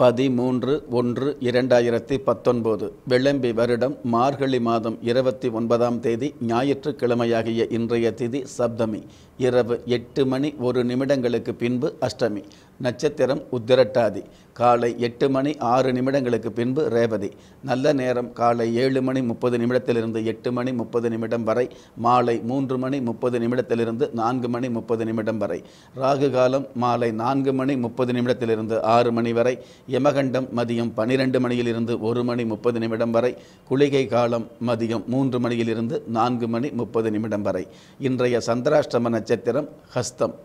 பதிமூன்று ஒன்று இரண்டாயிரத்தி பத்தொன்பது விளம்பி வருடம் மார்கழி மாதம் இருபத்தி ஒன்பதாம் தேதி ஞாயிற்றுக்கிழமையாகிய இன்றைய திதி சப்தமி இரவு எட்டு மணி ஒரு நிமிடங்களுக்கு பின்பு அஷ்டமி நட்சத்திரம் உத்திரட்டாதி காலை எட்டு மணி ஆறு நிமிடங்களுக்கு பின்பு ரேவதி நல்ல நேரம் காலை ஏழு மணி முப்பது நிமிடத்திலிருந்து எட்டு மணி முப்பது நிமிடம் வரை மாலை மூன்று மணி முப்பது நிமிடத்திலிருந்து நான்கு மணி முப்பது நிமிடம் வரை ராகு காலம் மாலை நான்கு மணி முப்பது நிமிடத்திலிருந்து ஆறு மணி வரை யமகண்டம் மதியம் பனிரெண்டு மணியிலிருந்து ஒரு மணி முப்பது நிமிடம் வரை குளிகை காலம் மதியம் மூன்று மணியிலிருந்து நான்கு மணி முப்பது நிமிடம் வரை இன்றைய சந்திராஷ்டம நட்சத்திரம் ஹஸ்தம்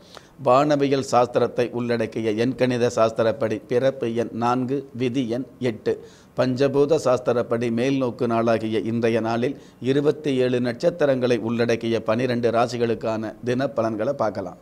வானவியல் சாஸ்திரத்தை உள்ளடக்கிய எண்கணித சாஸ்திரப்படி பிறப்பு சிறப்பு எண் நான்கு விதி எண் எட்டு பஞ்சபூத சாஸ்திரப்படி மேல் நோக்கு நாளாகிய இன்றைய நாளில் இருபத்தி ஏழு நட்சத்திரங்களை உள்ளடக்கிய பனிரெண்டு ராசிகளுக்கான தின பலன்களை பார்க்கலாம்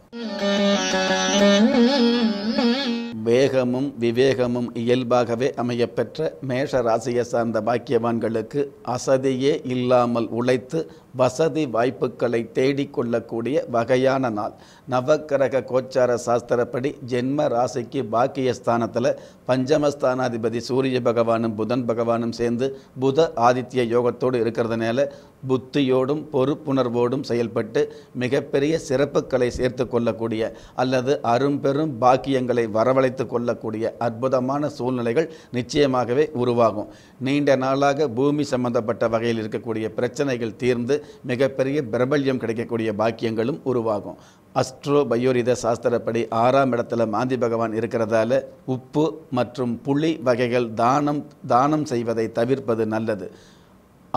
வேகமும் விவேகமும் இயல்பாகவே அமையப்பெற்ற மேஷ ராசியை சார்ந்த பாக்கியவான்களுக்கு அசதியே இல்லாமல் உழைத்து வசதி வாய்ப்புகளை தேடிக்கொள்ளக்கூடிய வகையான நாள் நவக்கிரக கோச்சார சாஸ்திரப்படி ஜென்ம ராசிக்கு பாக்கியஸ்தானத்தில் பஞ்சமஸ்தானாதிபதி சூரிய பகவானும் புதன் பகவானும் சேர்ந்து புத ஆதித்ய யோகத்தோடு இருக்கிறதுனால புத்தியோடும் பொறுப்புணர்வோடும் செயல்பட்டு மிகப்பெரிய சிறப்புகளை சேர்த்து கொள்ளக்கூடிய அல்லது அரும்பெரும் பாக்கியங்களை வரவழைத்து கொள்ளக்கூடிய அற்புதமான சூழ்நிலைகள் நிச்சயமாகவே உருவாகும் நீண்ட நாளாக பூமி சம்பந்தப்பட்ட வகையில் இருக்கக்கூடிய பிரச்சனைகள் தீர்ந்து மிகப்பெரிய பிரபல்யம் கிடைக்கக்கூடிய பாக்கியங்களும் உருவாகும் அஸ்ட்ரோ பயோரித சாஸ்திரப்படி ஆறாம் இடத்துல மாந்தி பகவான் இருக்கிறதால உப்பு மற்றும் புளி வகைகள் தானம் தானம் செய்வதை தவிர்ப்பது நல்லது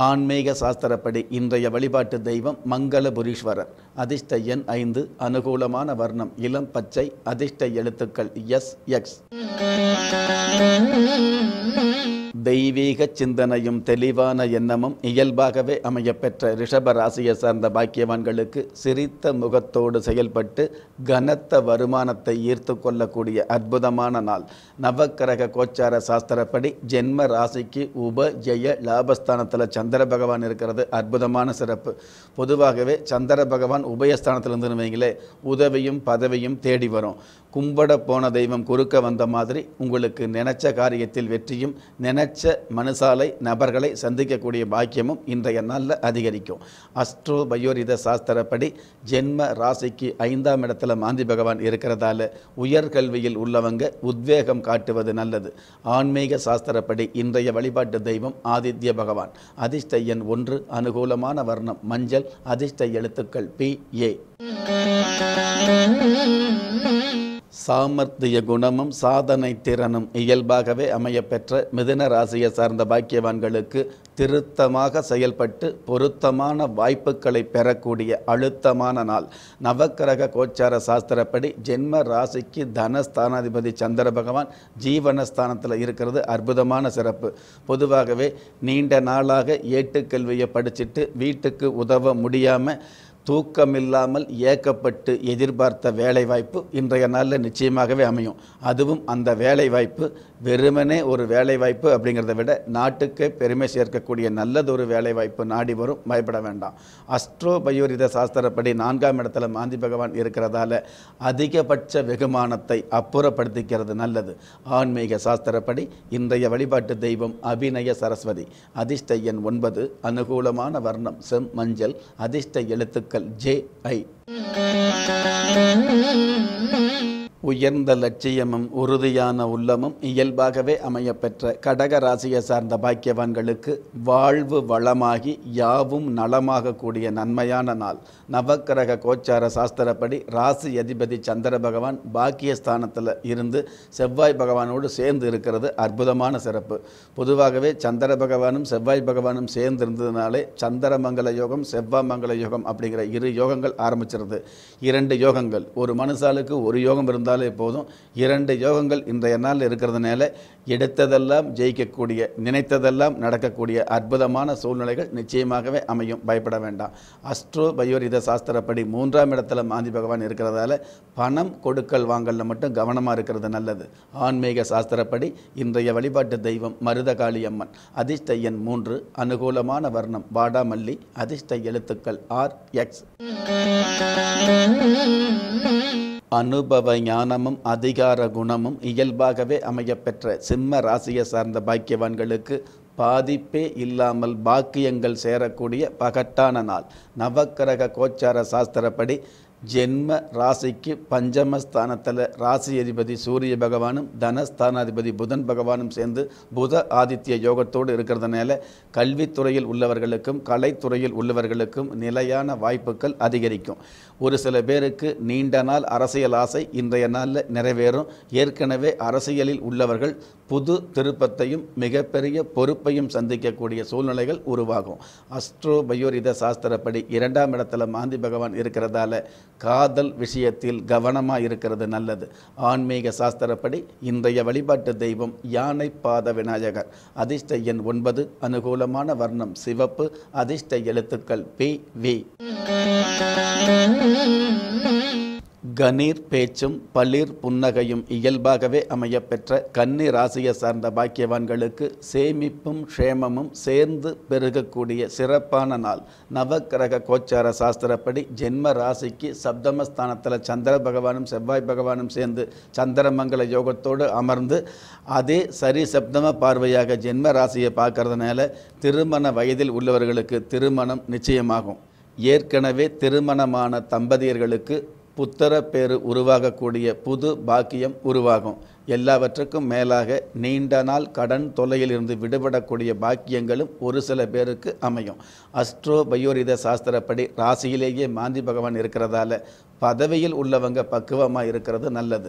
ஆன்மீக சாஸ்திரப்படி இன்றைய வழிபாட்டு தெய்வம் மங்கள புரீஸ்வரர் அதிர்ஷ்ட எண் ஐந்து அனுகூலமான வர்ணம் இளம் பச்சை அதிர்ஷ்ட எழுத்துக்கள் எஸ் எக்ஸ் தெய்வீக சிந்தனையும் தெளிவான எண்ணமும் இயல்பாகவே அமையப்பெற்ற ரிஷப ராசியை சார்ந்த பாக்கியவான்களுக்கு சிரித்த முகத்தோடு செயல்பட்டு கனத்த வருமானத்தை ஈர்த்து கொள்ளக்கூடிய அற்புதமான நாள் நவக்கிரக கோச்சார சாஸ்திரப்படி ஜென்ம ராசிக்கு உப ஜெய லாபஸ்தானத்தில் சந்திர பகவான் இருக்கிறது அற்புதமான சிறப்பு பொதுவாகவே சந்திர பகவான் உபயஸ்தானத்தில் இருந்துருவீங்களே வைங்களே உதவியும் பதவியும் தேடி வரும் கும்பட போன தெய்வம் குறுக்க வந்த மாதிரி உங்களுக்கு நினைச்ச காரியத்தில் வெற்றியும் நினைச்ச மனுசாலை நபர்களை சந்திக்கக்கூடிய பாக்கியமும் இன்றைய நாளில் அதிகரிக்கும் அஸ்ட்ரோ பயோரித சாஸ்திரப்படி ஜென்ம ராசிக்கு ஐந்தாம் இடத்துல மாந்தி பகவான் இருக்கிறதால உயர்கல்வியில் உள்ளவங்க உத்வேகம் காட்டுவது நல்லது ஆன்மீக சாஸ்திரப்படி இன்றைய வழிபாட்டு தெய்வம் ஆதித்ய பகவான் அதிர்ஷ்ட எண் ஒன்று அனுகூலமான வர்ணம் மஞ்சள் அதிர்ஷ்ட எழுத்துக்கள் பி ஏ சாமர்த்திய குணமும் சாதனை திறனும் இயல்பாகவே அமையப்பெற்ற மிதுன ராசியை சார்ந்த பாக்கியவான்களுக்கு திருத்தமாக செயல்பட்டு பொருத்தமான வாய்ப்புகளை பெறக்கூடிய அழுத்தமான நாள் நவக்கிரக கோச்சார சாஸ்திரப்படி ஜென்ம ராசிக்கு தனஸ்தானாதிபதி சந்திர பகவான் ஜீவனஸ்தானத்தில் இருக்கிறது அற்புதமான சிறப்பு பொதுவாகவே நீண்ட நாளாக ஏட்டுக்கல்வியை படிச்சுட்டு வீட்டுக்கு உதவ முடியாமல் தூக்கமில்லாமல் ஏக்கப்பட்டு எதிர்பார்த்த வேலைவாய்ப்பு இன்றைய நாளில் நிச்சயமாகவே அமையும் அதுவும் அந்த வேலைவாய்ப்பு வெறுமனே ஒரு வேலைவாய்ப்பு அப்படிங்கிறத விட நாட்டுக்கு பெருமை சேர்க்கக்கூடிய நல்லதொரு வேலைவாய்ப்பு நாடி வரும் பயப்பட வேண்டாம் அஸ்ட்ரோ பயோரித சாஸ்திரப்படி நான்காம் இடத்துல மாந்தி பகவான் இருக்கிறதால அதிகபட்ச வெகுமானத்தை அப்புறப்படுத்திக்கிறது நல்லது ஆன்மீக சாஸ்திரப்படி இன்றைய வழிபாட்டு தெய்வம் அபிநய சரஸ்வதி அதிர்ஷ்ட எண் ஒன்பது அனுகூலமான வர்ணம் செம் மஞ்சள் அதிர்ஷ்ட எழுத்துக்கள் ஜே ஐ உயர்ந்த லட்சியமும் உறுதியான உள்ளமும் இயல்பாகவே அமையப்பெற்ற கடக ராசியை சார்ந்த பாக்கியவான்களுக்கு வாழ்வு வளமாகி யாவும் நலமாக கூடிய நன்மையான நாள் நவக்கிரக கோச்சார சாஸ்திரப்படி ராசி அதிபதி சந்திர பகவான் பாக்கியஸ்தானத்தில் இருந்து செவ்வாய் பகவானோடு சேர்ந்து இருக்கிறது அற்புதமான சிறப்பு பொதுவாகவே சந்திர பகவானும் செவ்வாய் பகவானும் சேர்ந்து இருந்ததுனாலே சந்திரமங்கல யோகம் செவ்வாய் மங்கல யோகம் அப்படிங்கிற இரு யோகங்கள் ஆரம்பிச்சிருது இரண்டு யோகங்கள் ஒரு மனுஷாலுக்கு ஒரு யோகம் இருந்தால் இருந்தாலே போதும் இரண்டு யோகங்கள் இன்றைய நாளில் இருக்கிறதுனால எடுத்ததெல்லாம் ஜெயிக்கக்கூடிய நினைத்ததெல்லாம் நடக்கக்கூடிய அற்புதமான சூழ்நிலைகள் நிச்சயமாகவே அமையும் பயப்பட வேண்டாம் அஸ்ட்ரோ பயோரித சாஸ்திரப்படி மூன்றாம் இடத்துல மாந்தி பகவான் இருக்கிறதால பணம் கொடுக்கல் வாங்கல மட்டும் கவனமாக இருக்கிறது நல்லது ஆன்மீக சாஸ்திரப்படி இன்றைய வழிபாட்டு தெய்வம் மருதகாளி அம்மன் அதிர்ஷ்டையன் மூன்று அனுகூலமான வர்ணம் வாடாமல்லி அதிர்ஷ்ட எழுத்துக்கள் ஆர் எக்ஸ் அனுபவ ஞானமும் அதிகார குணமும் இயல்பாகவே அமையப்பெற்ற சிம்ம ராசியை சார்ந்த பாக்கியவான்களுக்கு பாதிப்பே இல்லாமல் பாக்கியங்கள் சேரக்கூடிய பகட்டான நாள் நவக்கிரக கோச்சார சாஸ்திரப்படி ஜென்ம ராசிக்கு பஞ்சமஸ்தானத்தில் ராசி அதிபதி சூரிய பகவானும் தனஸ்தானாதிபதி புதன் பகவானும் சேர்ந்து புத ஆதித்ய யோகத்தோடு இருக்கிறதுனால கல்வித்துறையில் உள்ளவர்களுக்கும் கலைத்துறையில் உள்ளவர்களுக்கும் நிலையான வாய்ப்புகள் அதிகரிக்கும் ஒரு சில பேருக்கு நீண்ட நாள் அரசியல் ஆசை இன்றைய நாளில் நிறைவேறும் ஏற்கனவே அரசியலில் உள்ளவர்கள் புது திருப்பத்தையும் மிகப்பெரிய பொறுப்பையும் சந்திக்கக்கூடிய சூழ்நிலைகள் உருவாகும் அஸ்ட்ரோ பயோரித சாஸ்திரப்படி இரண்டாம் இடத்துல மாந்தி பகவான் இருக்கிறதால காதல் விஷயத்தில் கவனமாக இருக்கிறது நல்லது ஆன்மீக சாஸ்திரப்படி இன்றைய வழிபாட்டு தெய்வம் யானை பாத விநாயகர் அதிர்ஷ்ட எண் ஒன்பது அனுகூலமான வர்ணம் சிவப்பு அதிர்ஷ்ட எழுத்துக்கள் பி வி கணீர் பேச்சும் பளிர் புன்னகையும் இயல்பாகவே அமையப்பெற்ற கன்னி ராசியை சார்ந்த பாக்கியவான்களுக்கு சேமிப்பும் க்ஷேமமும் சேர்ந்து பெருகக்கூடிய சிறப்பான நாள் நவக்கிரக கோச்சார சாஸ்திரப்படி ஜென்ம ராசிக்கு சப்தமஸ்தானத்தில் சந்திர பகவானும் செவ்வாய் பகவானும் சேர்ந்து சந்திரமங்கல யோகத்தோடு அமர்ந்து அதே சரி சப்தம பார்வையாக ஜென்ம ராசியை பார்க்கறதுனால திருமண வயதில் உள்ளவர்களுக்கு திருமணம் நிச்சயமாகும் ஏற்கனவே திருமணமான தம்பதியர்களுக்கு புத்தர பேரு உருவாகக்கூடிய புது பாக்கியம் உருவாகும் எல்லாவற்றுக்கும் மேலாக நீண்ட நாள் கடன் தொல்லையிலிருந்து விடுபடக்கூடிய பாக்கியங்களும் ஒரு சில பேருக்கு அமையும் அஸ்ட்ரோ பயோரித சாஸ்திரப்படி ராசியிலேயே மாந்தி பகவான் இருக்கிறதால பதவியில் உள்ளவங்க பக்குவமாக இருக்கிறது நல்லது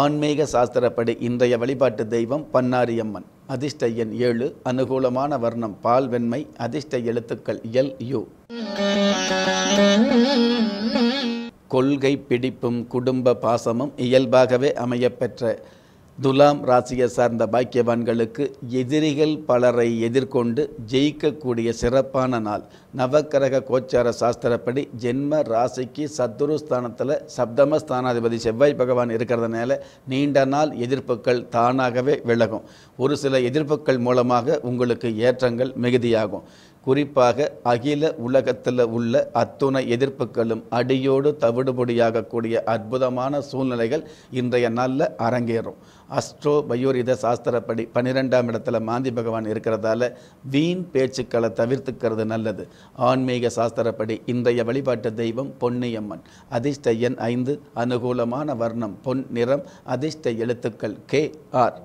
ஆன்மீக சாஸ்திரப்படி இன்றைய வழிபாட்டு தெய்வம் பன்னாரியம்மன் அதிர்ஷ்ட எண் ஏழு அனுகூலமான வர்ணம் பால் வெண்மை அதிர்ஷ்ட எழுத்துக்கள் எல் யூ கொள்கை பிடிப்பும் குடும்ப பாசமும் இயல்பாகவே அமையப்பெற்ற துலாம் ராசியை சார்ந்த பாக்கியவான்களுக்கு எதிரிகள் பலரை எதிர்கொண்டு ஜெயிக்கக்கூடிய சிறப்பான நாள் நவக்கிரக கோச்சார சாஸ்திரப்படி ஜென்ம ராசிக்கு சத்துரு ஸ்தானத்தில் சப்தம ஸ்தானாதிபதி செவ்வாய் பகவான் இருக்கிறதுனால நீண்ட நாள் எதிர்ப்புகள் தானாகவே விலகும் ஒரு சில எதிர்ப்புகள் மூலமாக உங்களுக்கு ஏற்றங்கள் மிகுதியாகும் குறிப்பாக அகில உலகத்தில் உள்ள அத்துணை எதிர்ப்புகளும் அடியோடு தவிடுபடியாகக்கூடிய அற்புதமான சூழ்நிலைகள் இன்றைய நாளில் அரங்கேறும் அஸ்ட்ரோ பயோரித சாஸ்திரப்படி பன்னிரெண்டாம் இடத்துல மாந்தி பகவான் இருக்கிறதால வீண் பேச்சுக்களை தவிர்த்துக்கிறது நல்லது ஆன்மீக சாஸ்திரப்படி இன்றைய வழிபாட்டு தெய்வம் பொன்னியம்மன் அதிர்ஷ்ட எண் ஐந்து அனுகூலமான வர்ணம் பொன் நிறம் அதிர்ஷ்ட எழுத்துக்கள் கே ஆர்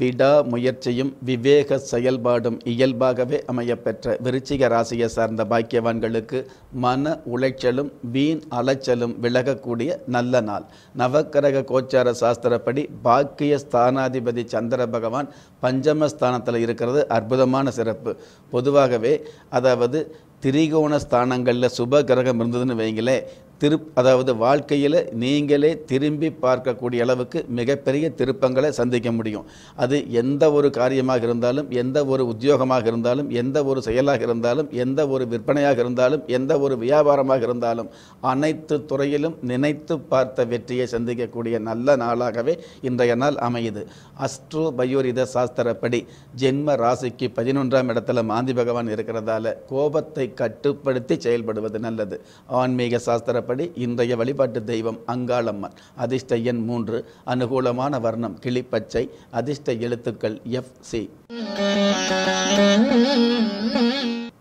விடா முயற்சியும் விவேக செயல்பாடும் இயல்பாகவே அமையப்பெற்ற விருச்சிக ராசியை சார்ந்த பாக்கியவான்களுக்கு மன உளைச்சலும் வீண் அலைச்சலும் விலகக்கூடிய நல்ல நாள் நவக்கரக கோச்சார சாஸ்திரப்படி பாக்கிய ஸ்தானாதிபதி சந்திர பகவான் பஞ்சமஸ்தானத்தில் இருக்கிறது அற்புதமான சிறப்பு பொதுவாகவே அதாவது திரிகோண ஸ்தானங்களில் சுப கிரகம் இருந்ததுன்னு வைங்களேன் திரு அதாவது வாழ்க்கையில் நீங்களே திரும்பி பார்க்கக்கூடிய அளவுக்கு மிகப்பெரிய திருப்பங்களை சந்திக்க முடியும் அது எந்த ஒரு காரியமாக இருந்தாலும் எந்த ஒரு உத்தியோகமாக இருந்தாலும் எந்த ஒரு செயலாக இருந்தாலும் எந்த ஒரு விற்பனையாக இருந்தாலும் எந்த ஒரு வியாபாரமாக இருந்தாலும் அனைத்து துறையிலும் நினைத்து பார்த்த வெற்றியை சந்திக்கக்கூடிய நல்ல நாளாகவே இன்றைய நாள் அமையுது அஸ்ட்ரோ பயோரித சாஸ்திரப்படி ஜென்ம ராசிக்கு பதினொன்றாம் இடத்துல மாந்தி பகவான் இருக்கிறதால கோபத்தை கட்டுப்படுத்தி செயல்படுவது நல்லது ஆன்மீக சாஸ்திர சொல்லப்படி இன்றைய வழிபாட்டு தெய்வம் அங்காளம்மன் அதிர்ஷ்ட எண் மூன்று அனுகூலமான வர்ணம் கிளிப்பச்சை அதிர்ஷ்ட எழுத்துக்கள் எஃப் சி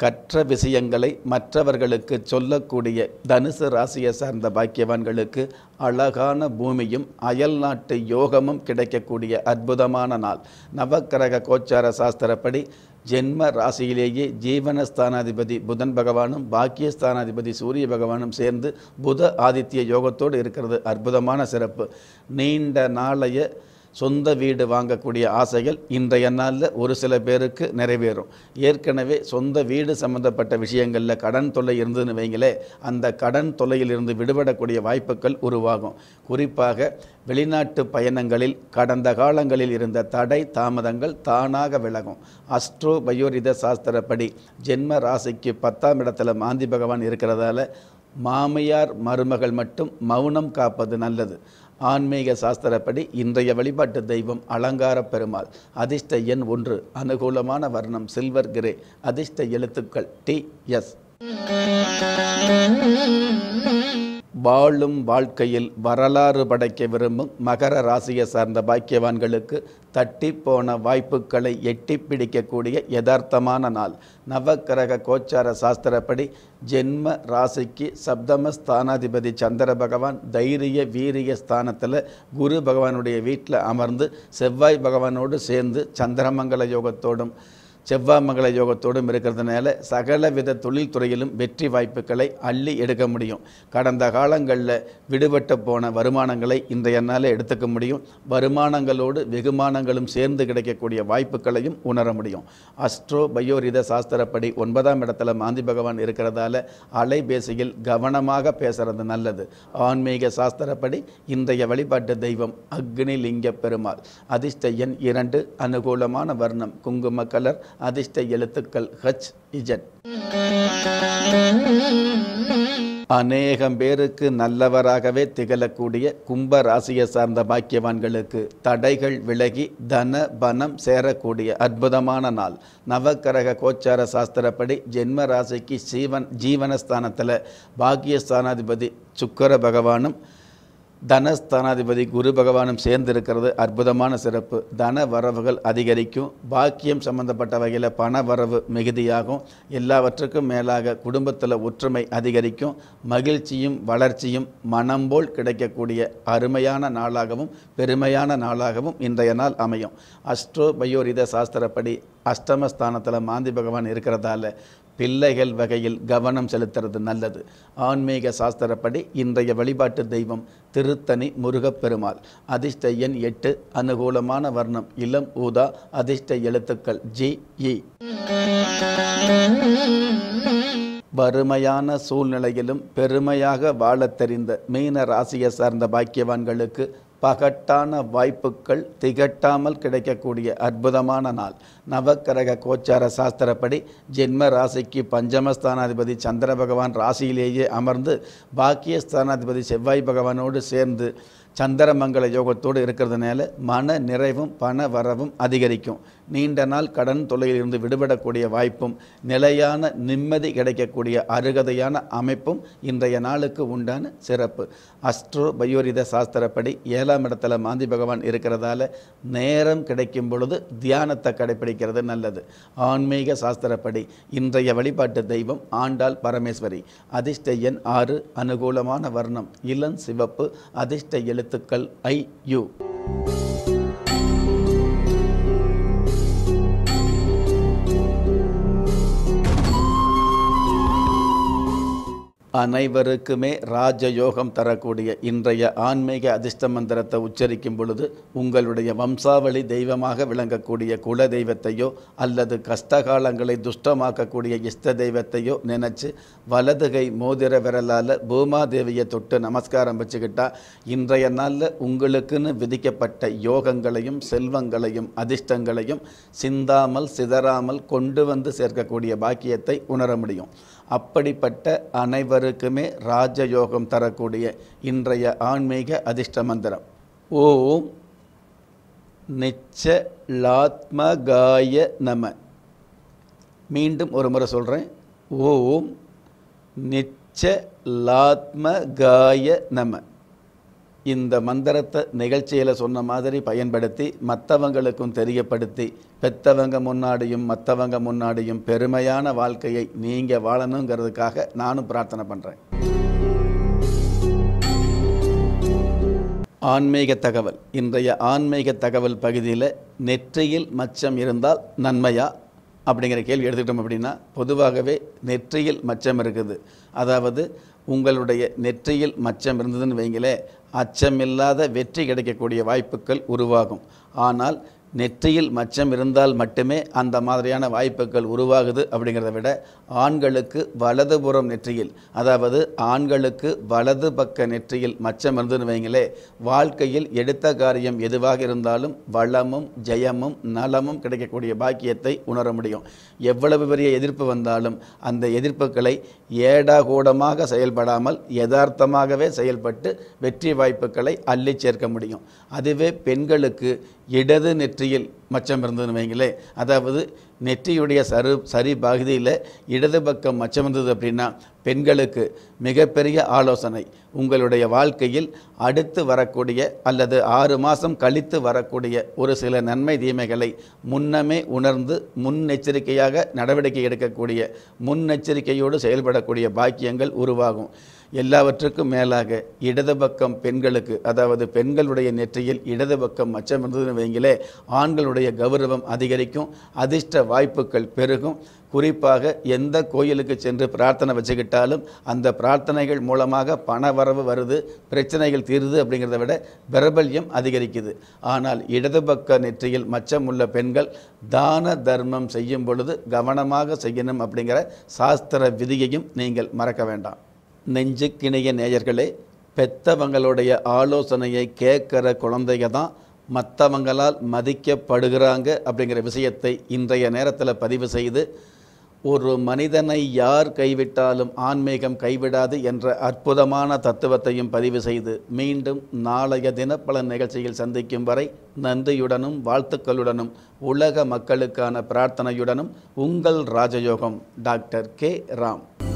கற்ற விஷயங்களை மற்றவர்களுக்கு சொல்லக்கூடிய தனுசு ராசியை சார்ந்த பாக்கியவான்களுக்கு அழகான பூமியும் அயல் நாட்டு யோகமும் கிடைக்கக்கூடிய அற்புதமான நாள் நவக்கிரக கோச்சார சாஸ்திரப்படி ஜென்ம ராசியிலேயே ஜீவனஸ்தானாதிபதி புதன் பகவானும் பாக்கியஸ்தானாதிபதி சூரிய பகவானும் சேர்ந்து புத ஆதித்ய யோகத்தோடு இருக்கிறது அற்புதமான சிறப்பு நீண்ட நாளைய சொந்த வீடு வாங்கக்கூடிய ஆசைகள் இன்றைய நாளில் ஒரு சில பேருக்கு நிறைவேறும் ஏற்கனவே சொந்த வீடு சம்மந்தப்பட்ட விஷயங்களில் கடன் தொல்லை இருந்ததுன்னு வைங்களே அந்த கடன் தொல்லையிலிருந்து விடுபடக்கூடிய வாய்ப்புகள் உருவாகும் குறிப்பாக வெளிநாட்டு பயணங்களில் கடந்த காலங்களில் இருந்த தடை தாமதங்கள் தானாக விலகும் அஸ்ட்ரோ பயோரித சாஸ்திரப்படி ஜென்ம ராசிக்கு பத்தாம் இடத்துல மாந்தி பகவான் இருக்கிறதால மாமியார் மருமகள் மட்டும் மௌனம் காப்பது நல்லது ஆன்மீக சாஸ்திரப்படி இன்றைய வழிபாட்டு தெய்வம் அலங்கார பெருமாள் அதிர்ஷ்ட எண் ஒன்று அனுகூலமான வர்ணம் சில்வர் கிரே அதிர்ஷ்ட எழுத்துக்கள் டி எஸ் வாழும் வாழ்க்கையில் வரலாறு படைக்க விரும்பும் மகர ராசியை சார்ந்த பாக்கியவான்களுக்கு தட்டி போன வாய்ப்புகளை எட்டி பிடிக்கக்கூடிய யதார்த்தமான நாள் நவக்கிரக கோச்சார சாஸ்திரப்படி ஜென்ம ராசிக்கு சப்தம ஸ்தானாதிபதி சந்திர பகவான் தைரிய வீரிய ஸ்தானத்தில் குரு பகவானுடைய வீட்டில் அமர்ந்து செவ்வாய் பகவானோடு சேர்ந்து சந்திரமங்கல யோகத்தோடும் செவ்வாய் யோகத்தோடும் இருக்கிறதுனால சகல வித தொழில் துறையிலும் வெற்றி வாய்ப்புகளை அள்ளி எடுக்க முடியும் கடந்த காலங்களில் விடுபட்டு போன வருமானங்களை இன்றைய நாளே எடுத்துக்க முடியும் வருமானங்களோடு வெகுமானங்களும் சேர்ந்து கிடைக்கக்கூடிய வாய்ப்புகளையும் உணர முடியும் அஸ்ட்ரோ பயோரித சாஸ்திரப்படி ஒன்பதாம் இடத்துல மாந்தி பகவான் இருக்கிறதால அலைபேசியில் கவனமாக பேசுறது நல்லது ஆன்மீக சாஸ்திரப்படி இன்றைய வழிபாட்டு தெய்வம் அக்னி லிங்க பெருமாள் அதிர்ஷ்ட எண் இரண்டு அனுகூலமான வர்ணம் குங்கும கலர் அதிர்ஷ்ட எழுத்துக்கள் ஹச் இஜன் அநேகம் பேருக்கு நல்லவராகவே திகழக்கூடிய கும்ப ராசியை சார்ந்த பாக்கியவான்களுக்கு தடைகள் விலகி தன பனம் சேரக்கூடிய அற்புதமான நாள் நவக்கரக கோச்சார சாஸ்திரப்படி ஜென்ம ராசிக்கு சீவன் ஜீவனஸ்தானத்தில் பாக்கியஸ்தானாதிபதி சுக்கர பகவானும் தனஸ்தானாதிபதி குரு பகவானும் சேர்ந்திருக்கிறது அற்புதமான சிறப்பு தன வரவுகள் அதிகரிக்கும் பாக்கியம் சம்பந்தப்பட்ட வகையில் பண வரவு மிகுதியாகும் எல்லாவற்றுக்கும் மேலாக குடும்பத்தில் ஒற்றுமை அதிகரிக்கும் மகிழ்ச்சியும் வளர்ச்சியும் மனம் போல் கிடைக்கக்கூடிய அருமையான நாளாகவும் பெருமையான நாளாகவும் இன்றைய நாள் அமையும் அஸ்ட்ரோ பயோரித சாஸ்திரப்படி அஷ்டமஸ்தானத்தில் மாந்தி பகவான் இருக்கிறதால பிள்ளைகள் வகையில் கவனம் செலுத்துறது நல்லது ஆன்மீக சாஸ்திரப்படி இன்றைய வழிபாட்டு தெய்வம் திருத்தணி முருகப்பெருமாள் அதிர்ஷ்ட எண் எட்டு அனுகூலமான வர்ணம் இளம் ஊதா அதிர்ஷ்ட எழுத்துக்கள் ஜி இ வறுமையான சூழ்நிலையிலும் பெருமையாக வாழத் தெரிந்த மீன ராசியை சார்ந்த பாக்கியவான்களுக்கு பகட்டான வாய்ப்புகள் திகட்டாமல் கிடைக்கக்கூடிய அற்புதமான நாள் நவக்கரக கோச்சார சாஸ்திரப்படி ஜென்ம ராசிக்கு பஞ்சமஸ்தானாதிபதி சந்திர பகவான் ராசியிலேயே அமர்ந்து பாக்கிய ஸ்தானாதிபதி செவ்வாய் பகவானோடு சேர்ந்து சந்திரமங்கல யோகத்தோடு இருக்கிறதுனால மன நிறைவும் பண வரவும் அதிகரிக்கும் நீண்ட நாள் கடன் தொல்லையிலிருந்து விடுபடக்கூடிய வாய்ப்பும் நிலையான நிம்மதி கிடைக்கக்கூடிய அருகதையான அமைப்பும் இன்றைய நாளுக்கு உண்டான சிறப்பு அஸ்ட்ரோ பயோரித சாஸ்திரப்படி ஏழாம் இடத்துல மாந்தி பகவான் இருக்கிறதால நேரம் கிடைக்கும் பொழுது தியானத்தை கடைபிடிக்கிறது நல்லது ஆன்மீக சாஸ்திரப்படி இன்றைய வழிபாட்டு தெய்வம் ஆண்டாள் பரமேஸ்வரி அதிர்ஷ்ட எண் ஆறு அனுகூலமான வர்ணம் இளம் சிவப்பு அதிர்ஷ்ட எழு எழுத்துக்கள் ஐ யு அனைவருக்குமே ராஜயோகம் தரக்கூடிய இன்றைய ஆன்மீக அதிர்ஷ்ட மந்திரத்தை உச்சரிக்கும் பொழுது உங்களுடைய வம்சாவளி தெய்வமாக விளங்கக்கூடிய குல தெய்வத்தையோ அல்லது கஷ்டகாலங்களை துஷ்டமாக்கக்கூடிய இஷ்ட தெய்வத்தையோ நினச்சி வலதுகை மோதிர விரலால் பூமாதேவியை தொட்டு நமஸ்காரம் வச்சுக்கிட்டா இன்றைய நாளில் உங்களுக்குன்னு விதிக்கப்பட்ட யோகங்களையும் செல்வங்களையும் அதிர்ஷ்டங்களையும் சிந்தாமல் சிதறாமல் கொண்டு வந்து சேர்க்கக்கூடிய பாக்கியத்தை உணர முடியும் அப்படிப்பட்ட அனைவரும் அனைவருக்குமே ராஜயோகம் தரக்கூடிய இன்றைய ஆன்மீக அதிர்ஷ்ட மந்திரம் ஓம் நிச்சலாத்மகாய நம மீண்டும் ஒரு முறை சொல்கிறேன் ஓம் நிச்சலாத்மகாய நம இந்த மந்திரத்தை நிகழ்ச்சியில் சொன்ன மாதிரி பயன்படுத்தி மற்றவங்களுக்கும் தெரியப்படுத்தி பெத்தவங்க முன்னாடியும் மற்றவங்க முன்னாடியும் பெருமையான வாழ்க்கையை நீங்கள் வாழணுங்கிறதுக்காக நானும் பிரார்த்தனை பண்ணுறேன் ஆன்மீக தகவல் இன்றைய ஆன்மீக தகவல் பகுதியில் நெற்றியில் மச்சம் இருந்தால் நன்மையா அப்படிங்கிற கேள்வி எடுத்துக்கிட்டோம் அப்படின்னா பொதுவாகவே நெற்றியில் மச்சம் இருக்குது அதாவது உங்களுடைய நெற்றியில் மச்சம் இருந்ததுன்னு வைங்களேன் அச்சமில்லாத வெற்றி கிடைக்கக்கூடிய வாய்ப்புகள் உருவாகும் ஆனால் நெற்றியில் மச்சம் இருந்தால் மட்டுமே அந்த மாதிரியான வாய்ப்புகள் உருவாகுது அப்படிங்கிறத விட ஆண்களுக்கு வலதுபுறம் நெற்றியில் அதாவது ஆண்களுக்கு வலது பக்க நெற்றியில் மச்சம் இருந்துன்னு வைங்களே வாழ்க்கையில் எடுத்த காரியம் எதுவாக இருந்தாலும் வளமும் ஜெயமும் நலமும் கிடைக்கக்கூடிய பாக்கியத்தை உணர முடியும் எவ்வளவு பெரிய எதிர்ப்பு வந்தாலும் அந்த எதிர்ப்புகளை ஏடாகூடமாக செயல்படாமல் யதார்த்தமாகவே செயல்பட்டு வெற்றி வாய்ப்புகளை அள்ளி சேர்க்க முடியும் அதுவே பெண்களுக்கு இடது நெற்றியில் மச்சம் இருந்ததுன்னு வைங்களே அதாவது நெற்றியுடைய சரு சரி பகுதியில் இடது பக்கம் மச்சம் இருந்தது அப்படின்னா பெண்களுக்கு மிகப்பெரிய ஆலோசனை உங்களுடைய வாழ்க்கையில் அடுத்து வரக்கூடிய அல்லது ஆறு மாதம் கழித்து வரக்கூடிய ஒரு சில நன்மை தீமைகளை முன்னமே உணர்ந்து முன்னெச்சரிக்கையாக நடவடிக்கை எடுக்கக்கூடிய முன்னெச்சரிக்கையோடு செயல்படக்கூடிய பாக்கியங்கள் உருவாகும் எல்லாவற்றுக்கும் மேலாக இடது பக்கம் பெண்களுக்கு அதாவது பெண்களுடைய நெற்றியில் இடது பக்கம் மச்சம் இருந்ததுன்னு வைங்களே ஆண்களுடைய கௌரவம் அதிகரிக்கும் அதிர்ஷ்ட வாய்ப்புகள் பெருகும் குறிப்பாக எந்த கோயிலுக்கு சென்று பிரார்த்தனை வச்சுக்கிட்டாலும் அந்த பிரார்த்தனைகள் மூலமாக பண வரவு வருது பிரச்சனைகள் தீருது அப்படிங்கிறத விட பிரபல்யம் அதிகரிக்குது ஆனால் இடது பக்க நெற்றியில் மச்சம் உள்ள பெண்கள் தான தர்மம் செய்யும் பொழுது கவனமாக செய்யணும் அப்படிங்கிற சாஸ்திர விதியையும் நீங்கள் மறக்க வேண்டாம் நெஞ்சுக்கிணைய நேயர்களே பெத்தவங்களுடைய ஆலோசனையை கேட்குற குழந்தைங்க தான் மற்றவங்களால் மதிக்கப்படுகிறாங்க அப்படிங்கிற விஷயத்தை இன்றைய நேரத்தில் பதிவு செய்து ஒரு மனிதனை யார் கைவிட்டாலும் ஆன்மீகம் கைவிடாது என்ற அற்புதமான தத்துவத்தையும் பதிவு செய்து மீண்டும் நாளைய தினப்பலன் நிகழ்ச்சியில் சந்திக்கும் வரை நன்றியுடனும் வாழ்த்துக்களுடனும் உலக மக்களுக்கான பிரார்த்தனையுடனும் உங்கள் ராஜயோகம் டாக்டர் கே ராம்